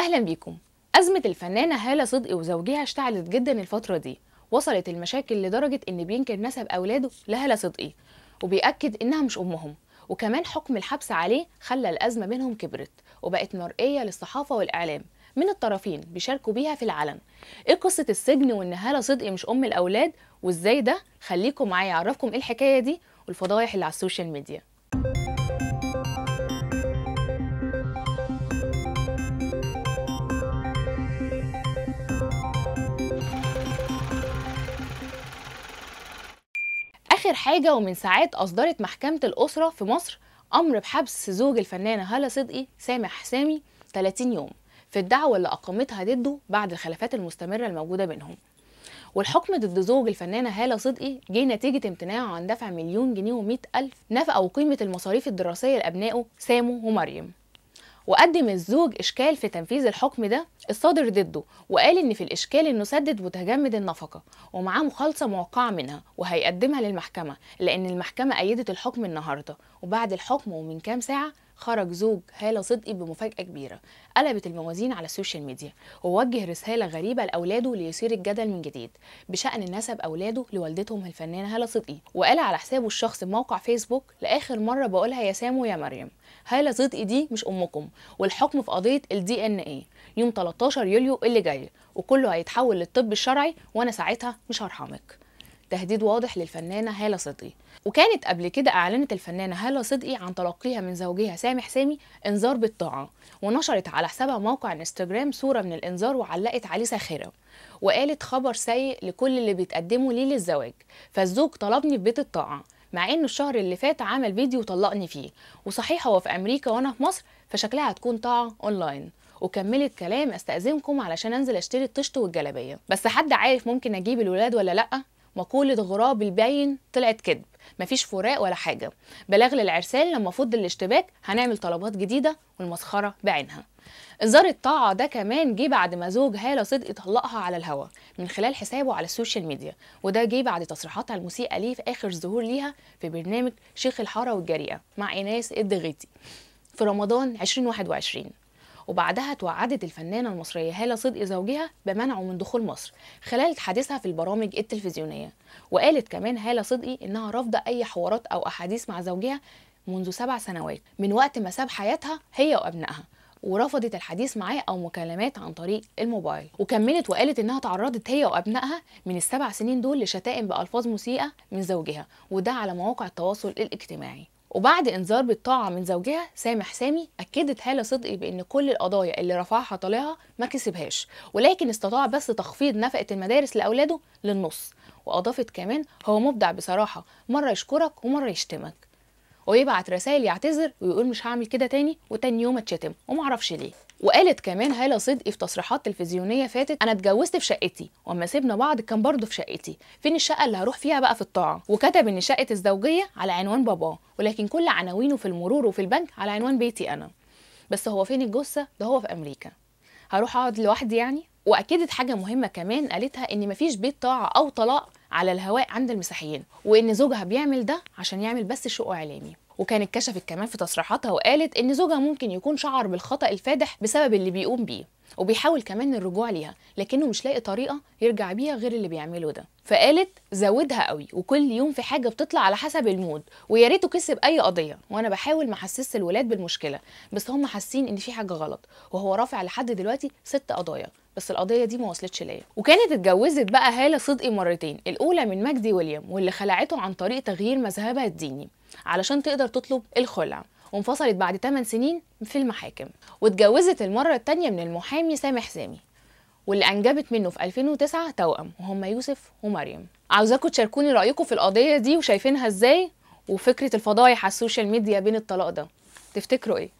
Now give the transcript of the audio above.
أهلا بيكم أزمة الفنانة هالة صدقي وزوجها اشتعلت جدا الفترة دي وصلت المشاكل لدرجة إن بينكر نسب أولاده لهالة صدقي وبيأكد إنها مش أمهم وكمان حكم الحبس عليه خلى الأزمة بينهم كبرت وبقت مرئية للصحافة والإعلام من الطرفين بيشاركوا بيها في العلن ايه قصة السجن وان هالة صدقي مش ام الاولاد وازاي ده خليكم معايا اعرفكم ايه الحكاية دي والفضايح اللي على السوشيال ميديا آخر حاجة ومن ساعات أصدرت محكمة الأسرة في مصر أمر بحبس زوج الفنانة هالة صدقي سامح حسامي 30 يوم في الدعوة اللي أقامتها ضده بعد الخلافات المستمرة الموجودة بينهم والحكم ضد زوج الفنانة هالة صدقي جه نتيجة امتناعه عن دفع مليون جنيه ومية ألف نفقة وقيمة المصاريف الدراسية لأبنائه سامو ومريم وقدم الزوج إشكال في تنفيذ الحكم ده الصادر ضده وقال إن في الإشكال إنه سدد متجمد النفقة ومعاه مخالصة موقعة منها وهيقدمها للمحكمة لأن المحكمة أيدت الحكم النهاردة وبعد الحكم ومن كام ساعة خرج زوج هالة صدقي بمفاجأة كبيرة قلبت الموازين على السوشيال ميديا ووجه رسالة غريبة لأولاده ليثير الجدل من جديد بشأن نسب أولاده لوالدتهم الفنانة هالة صدقي وقال على حسابه الشخصي بموقع فيسبوك لآخر مرة بقولها يا سامو يا مريم هالة صدقي دي مش أمكم والحكم في قضية الدي إن إيه يوم 13 يوليو اللي جاي وكله هيتحول للطب الشرعي وأنا ساعتها مش هرحمك تهديد واضح للفنانة هالة صدقي وكانت قبل كده أعلنت الفنانة هالة صدقي عن تلقيها من زوجها سامح سامي إنذار بالطاعة ونشرت على حسابها موقع انستجرام صورة من الإنذار وعلقت عليه ساخرة وقالت خبر سيء لكل اللي بيتقدموا ليه للزواج فالزوج طلبني في بيت الطاعة مع انه الشهر اللي فات عمل فيديو طلقني فيه وصحيح هو في امريكا وانا في مصر فشكلها هتكون طاعه اونلاين وكملت كلام استاذنكم علشان انزل اشتري الطشت والجلابيه بس حد عارف ممكن اجيب الولاد ولا لا مقولة غراب الباين طلعت كذب مفيش فراق ولا حاجة بلاغ للعرسان لما فض الاشتباك هنعمل طلبات جديدة والمسخرة بعينها إنذار الطاعة ده كمان جه بعد ما زوج هالة صدقي طلقها على الهوا من خلال حسابه على السوشيال ميديا وده جه بعد تصريحاتها المسيئة ليه في آخر ظهور ليها في برنامج شيخ الحارة والجريئة مع إيناس الدغيتي في رمضان 2021 وبعدها توعدت الفنانة المصرية هالة صدقي زوجها بمنعه من دخول مصر خلال حديثها في البرامج التلفزيونية وقالت كمان هالة صدقي إنها رافضة أي حوارات أو أحاديث مع زوجها منذ سبع سنوات من وقت ما ساب حياتها هي وأبنائها ورفضت الحديث معاه او مكالمات عن طريق الموبايل وكملت وقالت انها تعرضت هي وابنائها من السبع سنين دول لشتائم بالفاظ مسيئه من زوجها وده على مواقع التواصل الاجتماعي وبعد انذار بالطاعة من زوجها سامح سامي أكدت هالة صدقي بأن كل القضايا اللي رفعها طالعها ما كسبهاش ولكن استطاع بس تخفيض نفقة المدارس لأولاده للنص وأضافت كمان هو مبدع بصراحة مرة يشكرك ومرة يشتمك ويبعت رسائل يعتذر ويقول مش هعمل كده تاني وتاني يوم اتشتم ومعرفش ليه وقالت كمان هالة صدقي في تصريحات تلفزيونيه فاتت انا اتجوزت في شقتي واما سيبنا بعض كان برضه في شقتي فين الشقه اللي هروح فيها بقى في الطاعه وكتب ان شقه الزوجيه على عنوان باباه ولكن كل عناوينه في المرور وفي البنك على عنوان بيتي انا بس هو فين الجثه ده هو في امريكا هروح اقعد لوحدي يعني واكدت حاجه مهمه كمان قالتها ان مفيش بيت طاعه او طلاق على الهواء عند المسيحيين وان زوجها بيعمل ده عشان يعمل بس شو اعلامي وكانت كشفت كمان في تصريحاتها وقالت ان زوجها ممكن يكون شعر بالخطأ الفادح بسبب اللي بيقوم بيه وبيحاول كمان الرجوع ليها لكنه مش لاقي طريقة يرجع بيها غير اللي بيعمله ده فقالت زودها قوي وكل يوم في حاجة بتطلع على حسب المود ويا ريته كسب أي قضية وأنا بحاول ما أحسسش الولاد بالمشكلة بس هم حاسين إن في حاجة غلط وهو رافع لحد دلوقتي ست قضايا بس القضيه دي ما وصلتش ليا وكانت اتجوزت بقى هاله صدقي مرتين الاولى من مجدي ويليام واللي خلعته عن طريق تغيير مذهبها الديني علشان تقدر تطلب الخلع وانفصلت بعد 8 سنين في المحاكم واتجوزت المرة التانية من المحامي سامح سامي واللي أنجبت منه في 2009 توأم وهم يوسف ومريم عاوزاكم تشاركوني رأيكم في القضية دي وشايفينها إزاي وفكرة الفضايح على السوشيال ميديا بين الطلاق ده تفتكروا إيه؟